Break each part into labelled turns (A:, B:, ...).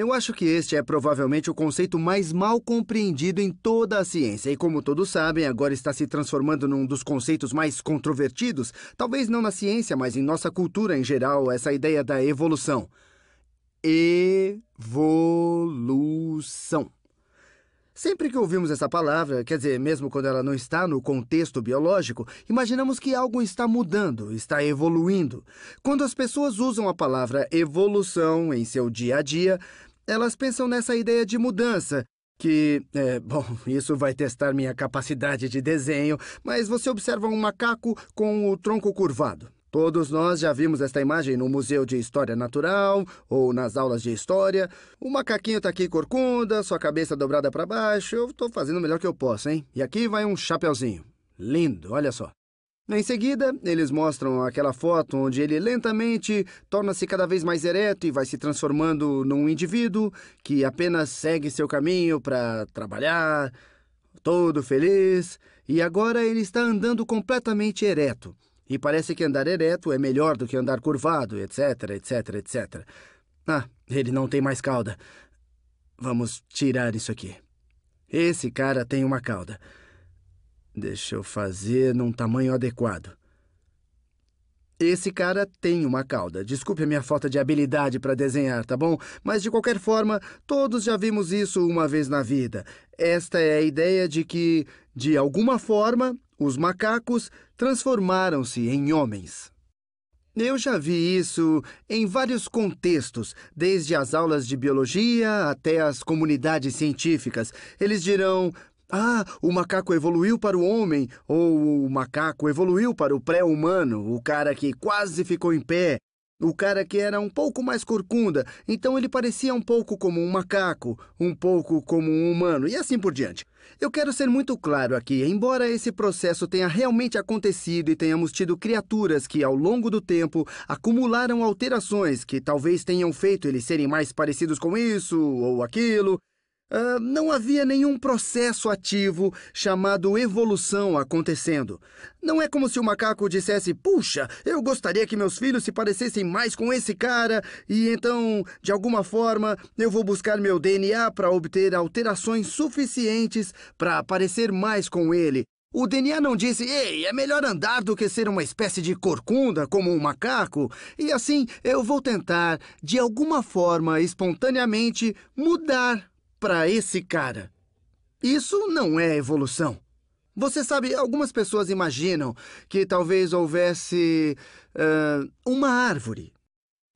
A: Eu acho que este é provavelmente o conceito mais mal compreendido em toda a ciência, e como todos sabem, agora está se transformando num dos conceitos mais controvertidos, talvez não na ciência, mas em nossa cultura em geral, essa ideia da evolução. Evolução. Sempre que ouvimos essa palavra, quer dizer, mesmo quando ela não está no contexto biológico, imaginamos que algo está mudando, está evoluindo. Quando as pessoas usam a palavra evolução em seu dia a dia, elas pensam nessa ideia de mudança, que, é, bom, isso vai testar minha capacidade de desenho, mas você observa um macaco com o tronco curvado. Todos nós já vimos esta imagem no Museu de História Natural ou nas aulas de história. O macaquinho está aqui corcunda, sua cabeça dobrada para baixo. Eu estou fazendo o melhor que eu posso, hein? E aqui vai um chapeuzinho. Lindo, olha só. Em seguida, eles mostram aquela foto onde ele lentamente torna-se cada vez mais ereto e vai se transformando num indivíduo que apenas segue seu caminho para trabalhar, todo feliz, e agora ele está andando completamente ereto. E parece que andar ereto é melhor do que andar curvado, etc, etc, etc. Ah, ele não tem mais cauda. Vamos tirar isso aqui. Esse cara tem uma cauda. Deixa eu fazer num tamanho adequado. Esse cara tem uma cauda. Desculpe a minha falta de habilidade para desenhar, tá bom? Mas de qualquer forma, todos já vimos isso uma vez na vida. Esta é a ideia de que, de alguma forma, os macacos transformaram-se em homens. Eu já vi isso em vários contextos, desde as aulas de biologia até as comunidades científicas. Eles dirão: ah, o macaco evoluiu para o homem, ou o macaco evoluiu para o pré-humano, o cara que quase ficou em pé, o cara que era um pouco mais corcunda, então ele parecia um pouco como um macaco, um pouco como um humano, e assim por diante. Eu quero ser muito claro aqui: embora esse processo tenha realmente acontecido e tenhamos tido criaturas que, ao longo do tempo, acumularam alterações que talvez tenham feito eles serem mais parecidos com isso ou aquilo, Uh, não havia nenhum processo ativo chamado evolução acontecendo. Não é como se o macaco dissesse: Puxa, eu gostaria que meus filhos se parecessem mais com esse cara, e então, de alguma forma, eu vou buscar meu DNA para obter alterações suficientes para parecer mais com ele. O DNA não disse, ei, é melhor andar do que ser uma espécie de corcunda como um macaco, e assim eu vou tentar, de alguma forma, espontaneamente, mudar para esse cara. Isso não é evolução. Você sabe, algumas pessoas imaginam que talvez houvesse uh, uma árvore.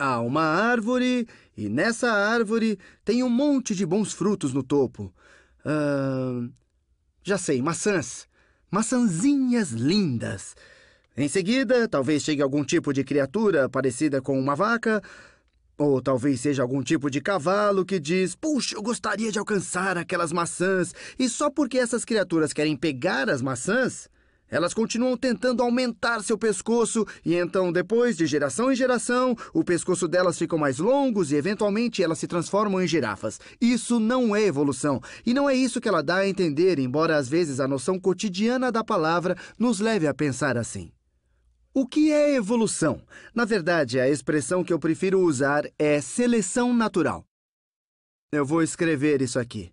A: Há uma árvore e nessa árvore tem um monte de bons frutos no topo. Uh, já sei, maçãs. Maçãzinhas lindas. Em seguida, talvez chegue algum tipo de criatura parecida com uma vaca. Ou talvez seja algum tipo de cavalo que diz: Puxa, eu gostaria de alcançar aquelas maçãs. E só porque essas criaturas querem pegar as maçãs, elas continuam tentando aumentar seu pescoço, e então, depois de geração em geração, o pescoço delas fica mais longos e, eventualmente, elas se transformam em girafas. Isso não é evolução. E não é isso que ela dá a entender, embora às vezes a noção cotidiana da palavra nos leve a pensar assim. O que é evolução? Na verdade, a expressão que eu prefiro usar é seleção natural. Eu vou escrever isso aqui.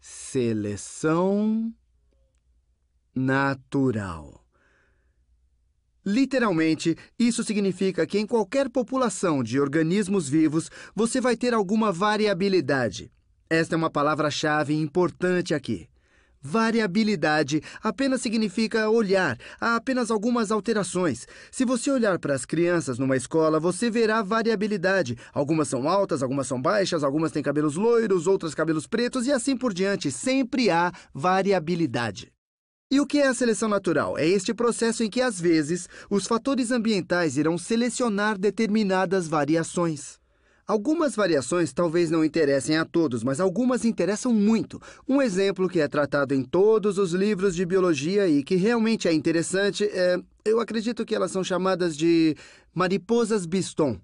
A: Seleção natural. Literalmente, isso significa que em qualquer população de organismos vivos você vai ter alguma variabilidade. Esta é uma palavra-chave importante aqui. Variabilidade apenas significa olhar, há apenas algumas alterações. Se você olhar para as crianças numa escola, você verá variabilidade. Algumas são altas, algumas são baixas, algumas têm cabelos loiros, outras cabelos pretos e assim por diante. Sempre há variabilidade. E o que é a seleção natural? É este processo em que, às vezes, os fatores ambientais irão selecionar determinadas variações. Algumas variações talvez não interessem a todos, mas algumas interessam muito. Um exemplo que é tratado em todos os livros de biologia e que realmente é interessante é. Eu acredito que elas são chamadas de mariposas biston.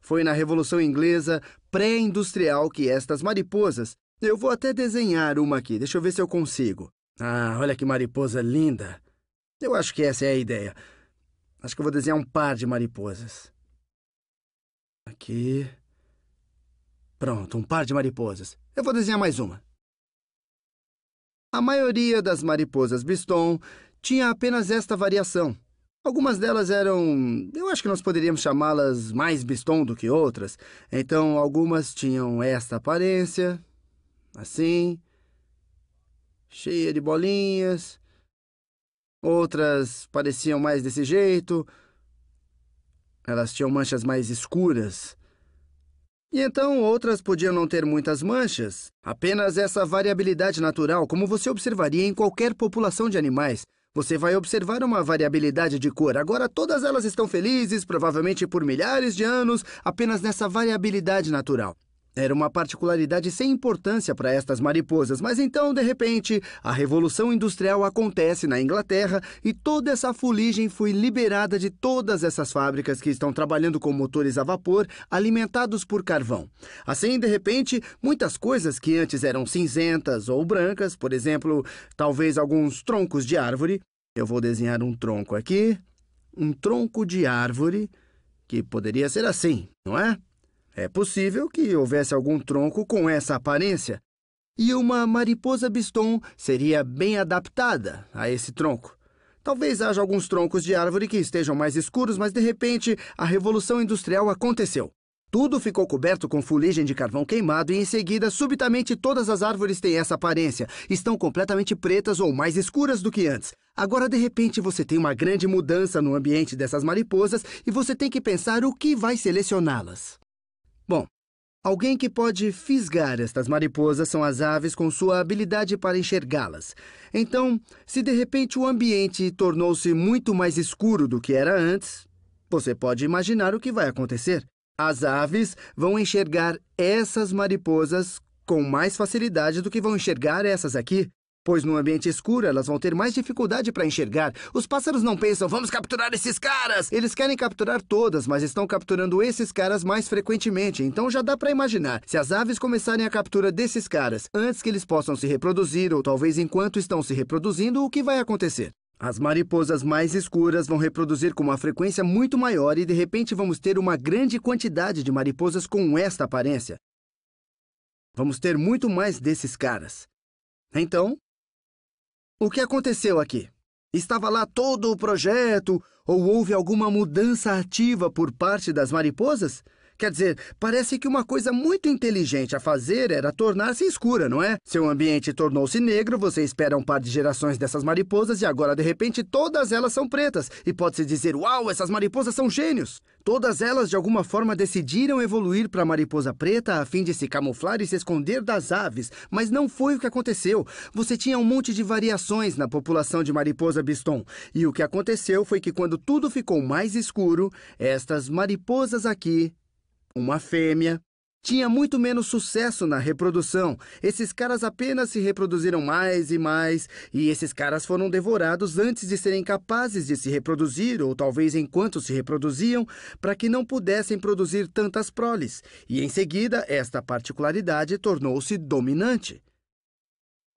A: Foi na Revolução Inglesa pré-industrial que estas mariposas. Eu vou até desenhar uma aqui, deixa eu ver se eu consigo. Ah, olha que mariposa linda! Eu acho que essa é a ideia. Acho que eu vou desenhar um par de mariposas. Aqui. Pronto, um par de mariposas. Eu vou desenhar mais uma. A maioria das mariposas biston tinha apenas esta variação. Algumas delas eram. Eu acho que nós poderíamos chamá-las mais biston do que outras. Então, algumas tinham esta aparência, assim, cheia de bolinhas. Outras pareciam mais desse jeito. Elas tinham manchas mais escuras e então outras podiam não ter muitas manchas, apenas essa variabilidade natural, como você observaria em qualquer população de animais. Você vai observar uma variabilidade de cor. Agora todas elas estão felizes, provavelmente por milhares de anos, apenas nessa variabilidade natural. Era uma particularidade sem importância para estas mariposas, mas então, de repente, a Revolução Industrial acontece na Inglaterra e toda essa fuligem foi liberada de todas essas fábricas que estão trabalhando com motores a vapor alimentados por carvão. Assim, de repente, muitas coisas que antes eram cinzentas ou brancas, por exemplo, talvez alguns troncos de árvore. Eu vou desenhar um tronco aqui, um tronco de árvore, que poderia ser assim, não é? É possível que houvesse algum tronco com essa aparência, e uma mariposa biston seria bem adaptada a esse tronco. Talvez haja alguns troncos de árvore que estejam mais escuros, mas de repente a revolução industrial aconteceu. Tudo ficou coberto com fuligem de carvão queimado e em seguida, subitamente, todas as árvores têm essa aparência. Estão completamente pretas ou mais escuras do que antes. Agora, de repente, você tem uma grande mudança no ambiente dessas mariposas e você tem que pensar o que vai selecioná-las. Bom, alguém que pode fisgar estas mariposas são as aves com sua habilidade para enxergá-las. Então, se de repente o ambiente tornou-se muito mais escuro do que era antes, você pode imaginar o que vai acontecer. As aves vão enxergar essas mariposas com mais facilidade do que vão enxergar essas aqui pois num ambiente escuro elas vão ter mais dificuldade para enxergar. Os pássaros não pensam, vamos capturar esses caras! Eles querem capturar todas, mas estão capturando esses caras mais frequentemente, então já dá para imaginar. Se as aves começarem a captura desses caras antes que eles possam se reproduzir, ou talvez enquanto estão se reproduzindo, o que vai acontecer? As mariposas mais escuras vão reproduzir com uma frequência muito maior e de repente vamos ter uma grande quantidade de mariposas com esta aparência. Vamos ter muito mais desses caras. Então, o que aconteceu aqui? Estava lá todo o projeto ou houve alguma mudança ativa por parte das mariposas? Quer dizer, parece que uma coisa muito inteligente a fazer era tornar-se escura, não é? Seu ambiente tornou-se negro, você espera um par de gerações dessas mariposas e agora, de repente, todas elas são pretas. E pode-se dizer: Uau, essas mariposas são gênios! Todas elas, de alguma forma, decidiram evoluir para a mariposa preta a fim de se camuflar e se esconder das aves, mas não foi o que aconteceu. Você tinha um monte de variações na população de mariposa biston. E o que aconteceu foi que, quando tudo ficou mais escuro, estas mariposas aqui uma fêmea, tinha muito menos sucesso na reprodução. Esses caras apenas se reproduziram mais e mais, e esses caras foram devorados antes de serem capazes de se reproduzir, ou talvez enquanto se reproduziam, para que não pudessem produzir tantas proles. E em seguida, esta particularidade tornou-se dominante.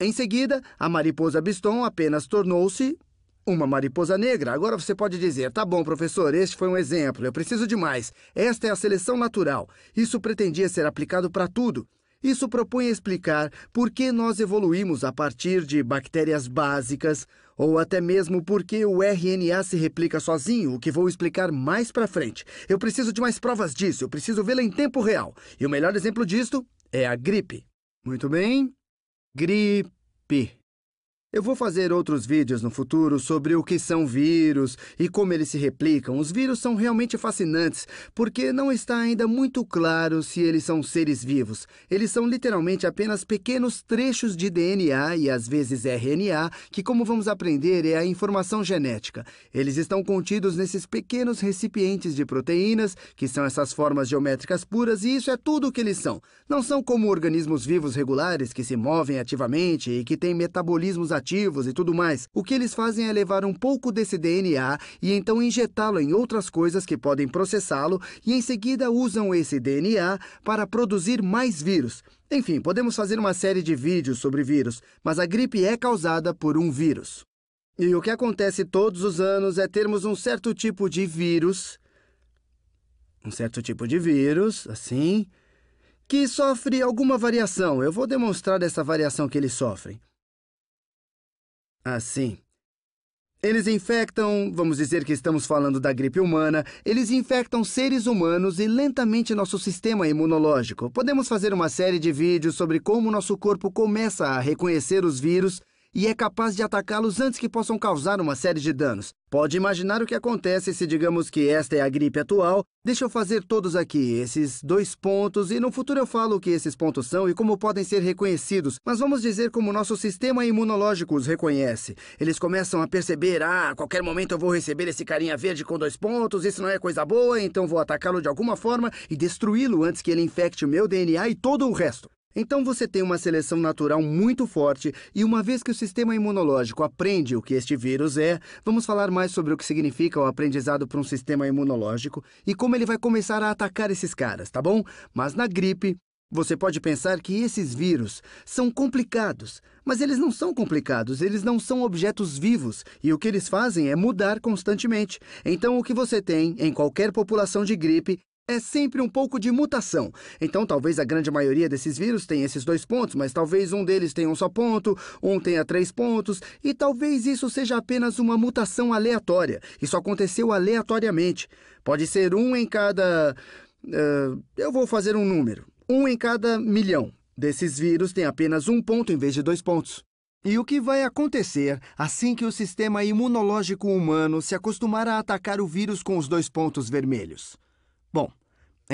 A: Em seguida, a mariposa Biston apenas tornou-se uma mariposa negra. Agora você pode dizer: tá bom, professor, este foi um exemplo, eu preciso de mais. Esta é a seleção natural. Isso pretendia ser aplicado para tudo. Isso propõe explicar por que nós evoluímos a partir de bactérias básicas, ou até mesmo por que o RNA se replica sozinho, o que vou explicar mais para frente. Eu preciso de mais provas disso, eu preciso vê-la em tempo real. E o melhor exemplo disto é a gripe. Muito bem. Gripe. Eu vou fazer outros vídeos no futuro sobre o que são vírus e como eles se replicam. Os vírus são realmente fascinantes, porque não está ainda muito claro se eles são seres vivos. Eles são literalmente apenas pequenos trechos de DNA e às vezes RNA, que, como vamos aprender, é a informação genética. Eles estão contidos nesses pequenos recipientes de proteínas, que são essas formas geométricas puras, e isso é tudo o que eles são. Não são como organismos vivos regulares que se movem ativamente e que têm metabolismos ativos e tudo mais, o que eles fazem é levar um pouco desse DNA e então injetá-lo em outras coisas que podem processá-lo e em seguida usam esse DNA para produzir mais vírus. Enfim, podemos fazer uma série de vídeos sobre vírus, mas a gripe é causada por um vírus. E o que acontece todos os anos é termos um certo tipo de vírus, um certo tipo de vírus, assim, que sofre alguma variação. Eu vou demonstrar essa variação que eles sofrem. Assim. Eles infectam, vamos dizer que estamos falando da gripe humana, eles infectam seres humanos e lentamente nosso sistema imunológico. Podemos fazer uma série de vídeos sobre como nosso corpo começa a reconhecer os vírus e é capaz de atacá-los antes que possam causar uma série de danos. Pode imaginar o que acontece se digamos que esta é a gripe atual. Deixa eu fazer todos aqui esses dois pontos e no futuro eu falo o que esses pontos são e como podem ser reconhecidos. Mas vamos dizer como nosso sistema imunológico os reconhece. Eles começam a perceber: ah, a qualquer momento eu vou receber esse carinha verde com dois pontos, isso não é coisa boa, então vou atacá-lo de alguma forma e destruí-lo antes que ele infecte o meu DNA e todo o resto. Então você tem uma seleção natural muito forte, e uma vez que o sistema imunológico aprende o que este vírus é, vamos falar mais sobre o que significa o aprendizado para um sistema imunológico e como ele vai começar a atacar esses caras, tá bom? Mas na gripe, você pode pensar que esses vírus são complicados, mas eles não são complicados, eles não são objetos vivos e o que eles fazem é mudar constantemente. Então, o que você tem em qualquer população de gripe é sempre um pouco de mutação. Então, talvez a grande maioria desses vírus tenha esses dois pontos, mas talvez um deles tenha um só ponto, um tenha três pontos, e talvez isso seja apenas uma mutação aleatória. Isso aconteceu aleatoriamente. Pode ser um em cada. Uh, eu vou fazer um número. Um em cada milhão. Desses vírus tem apenas um ponto em vez de dois pontos. E o que vai acontecer assim que o sistema imunológico humano se acostumar a atacar o vírus com os dois pontos vermelhos? Bom,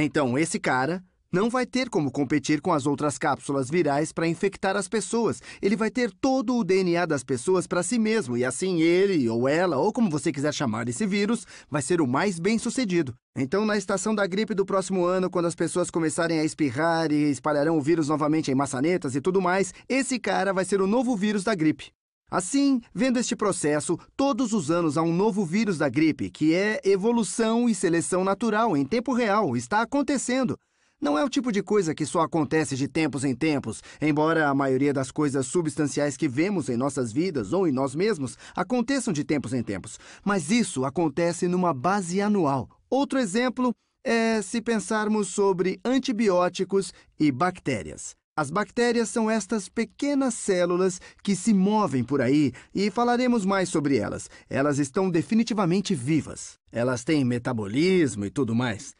A: então, esse cara não vai ter como competir com as outras cápsulas virais para infectar as pessoas. Ele vai ter todo o DNA das pessoas para si mesmo, e assim ele, ou ela, ou como você quiser chamar esse vírus, vai ser o mais bem sucedido. Então, na estação da gripe do próximo ano, quando as pessoas começarem a espirrar e espalharão o vírus novamente em maçanetas e tudo mais, esse cara vai ser o novo vírus da gripe. Assim, vendo este processo, todos os anos há um novo vírus da gripe, que é evolução e seleção natural em tempo real, está acontecendo. Não é o tipo de coisa que só acontece de tempos em tempos, embora a maioria das coisas substanciais que vemos em nossas vidas ou em nós mesmos aconteçam de tempos em tempos. Mas isso acontece numa base anual. Outro exemplo é se pensarmos sobre antibióticos e bactérias. As bactérias são estas pequenas células que se movem por aí e falaremos mais sobre elas. Elas estão definitivamente vivas. Elas têm metabolismo e tudo mais.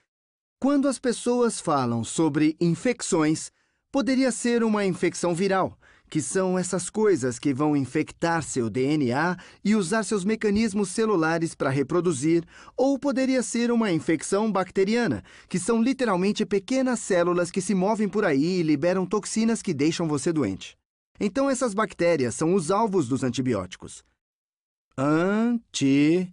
A: Quando as pessoas falam sobre infecções, poderia ser uma infecção viral, que são essas coisas que vão infectar seu DNA e usar seus mecanismos celulares para reproduzir, ou poderia ser uma infecção bacteriana, que são literalmente pequenas células que se movem por aí e liberam toxinas que deixam você doente. Então, essas bactérias são os alvos dos antibióticos. Anti.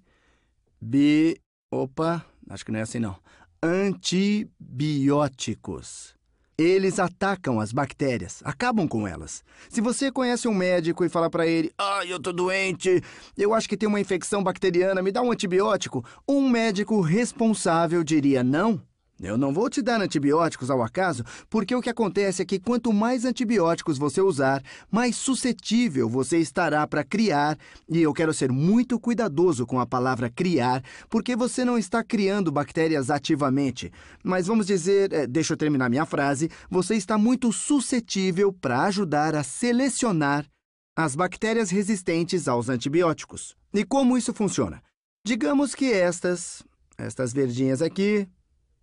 A: Bi. Opa, acho que não é assim não. Antibióticos. Eles atacam as bactérias, acabam com elas. Se você conhece um médico e fala para ele: "Ah, eu tô doente, eu acho que tem uma infecção bacteriana, me dá um antibiótico", um médico responsável diria: "Não, eu não vou te dar antibióticos ao acaso, porque o que acontece é que quanto mais antibióticos você usar, mais suscetível você estará para criar, e eu quero ser muito cuidadoso com a palavra criar, porque você não está criando bactérias ativamente. Mas vamos dizer, é, deixa eu terminar minha frase, você está muito suscetível para ajudar a selecionar as bactérias resistentes aos antibióticos. E como isso funciona? Digamos que estas, estas verdinhas aqui,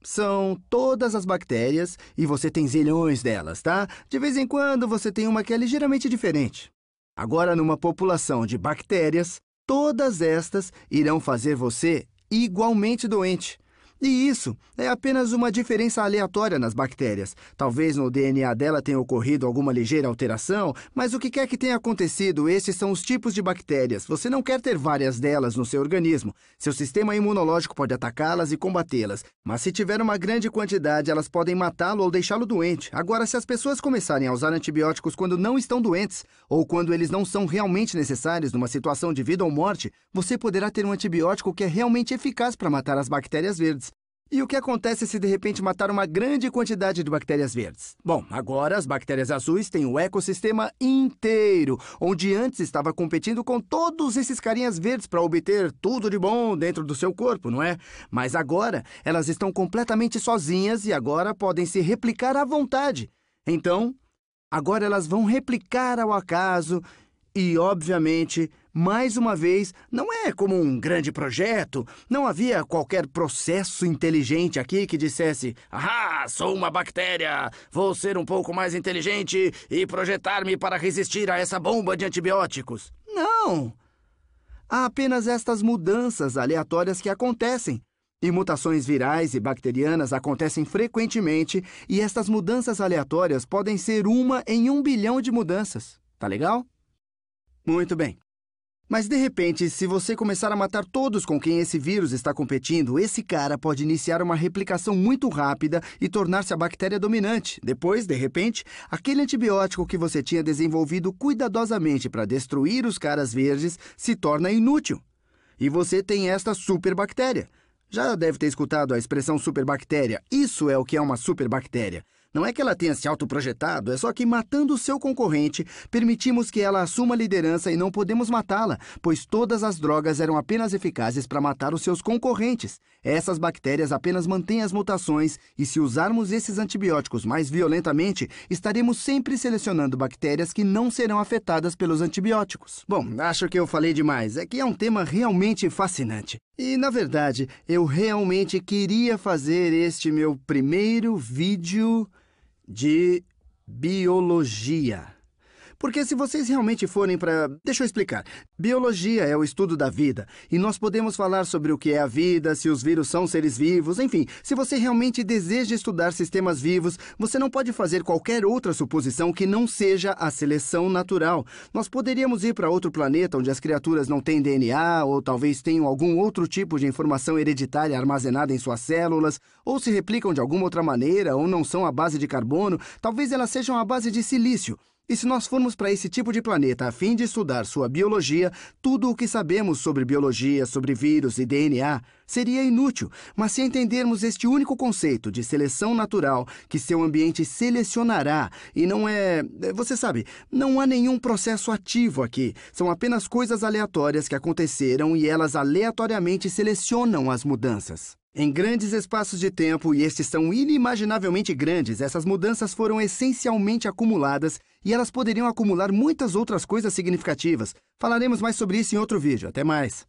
A: são todas as bactérias e você tem zilhões delas, tá? De vez em quando você tem uma que é ligeiramente diferente. Agora, numa população de bactérias, todas estas irão fazer você igualmente doente. E isso é apenas uma diferença aleatória nas bactérias. Talvez no DNA dela tenha ocorrido alguma ligeira alteração, mas o que quer que tenha acontecido, esses são os tipos de bactérias. Você não quer ter várias delas no seu organismo. Seu sistema imunológico pode atacá-las e combatê-las, mas se tiver uma grande quantidade, elas podem matá-lo ou deixá-lo doente. Agora, se as pessoas começarem a usar antibióticos quando não estão doentes, ou quando eles não são realmente necessários numa situação de vida ou morte, você poderá ter um antibiótico que é realmente eficaz para matar as bactérias verdes. E o que acontece se de repente matar uma grande quantidade de bactérias verdes? Bom, agora as bactérias azuis têm o ecossistema inteiro, onde antes estava competindo com todos esses carinhas verdes para obter tudo de bom dentro do seu corpo, não é? Mas agora elas estão completamente sozinhas e agora podem se replicar à vontade. Então, agora elas vão replicar ao acaso e, obviamente, mais uma vez, não é como um grande projeto, não havia qualquer processo inteligente aqui que dissesse: Ah, sou uma bactéria, vou ser um pouco mais inteligente e projetar-me para resistir a essa bomba de antibióticos. Não! Há apenas estas mudanças aleatórias que acontecem. E mutações virais e bacterianas acontecem frequentemente, e estas mudanças aleatórias podem ser uma em um bilhão de mudanças. Tá legal? Muito bem. Mas de repente, se você começar a matar todos com quem esse vírus está competindo, esse cara pode iniciar uma replicação muito rápida e tornar-se a bactéria dominante. Depois, de repente, aquele antibiótico que você tinha desenvolvido cuidadosamente para destruir os caras verdes se torna inútil. E você tem esta superbactéria. Já deve ter escutado a expressão superbactéria. Isso é o que é uma superbactéria. Não é que ela tenha se autoprojetado, é só que matando o seu concorrente, permitimos que ela assuma a liderança e não podemos matá-la, pois todas as drogas eram apenas eficazes para matar os seus concorrentes. Essas bactérias apenas mantêm as mutações e se usarmos esses antibióticos mais violentamente, estaremos sempre selecionando bactérias que não serão afetadas pelos antibióticos. Bom, acho que eu falei demais, é que é um tema realmente fascinante. E, na verdade, eu realmente queria fazer este meu primeiro vídeo de biologia. Porque se vocês realmente forem para. Deixa eu explicar. Biologia é o estudo da vida. E nós podemos falar sobre o que é a vida, se os vírus são seres vivos, enfim. Se você realmente deseja estudar sistemas vivos, você não pode fazer qualquer outra suposição que não seja a seleção natural. Nós poderíamos ir para outro planeta onde as criaturas não têm DNA ou talvez tenham algum outro tipo de informação hereditária armazenada em suas células, ou se replicam de alguma outra maneira, ou não são à base de carbono, talvez elas sejam à base de silício. E se nós formos para esse tipo de planeta a fim de estudar sua biologia, tudo o que sabemos sobre biologia, sobre vírus e DNA seria inútil. Mas se entendermos este único conceito de seleção natural, que seu ambiente selecionará, e não é. Você sabe, não há nenhum processo ativo aqui. São apenas coisas aleatórias que aconteceram e elas aleatoriamente selecionam as mudanças. Em grandes espaços de tempo, e estes são inimaginavelmente grandes, essas mudanças foram essencialmente acumuladas e elas poderiam acumular muitas outras coisas significativas. Falaremos mais sobre isso em outro vídeo. Até mais!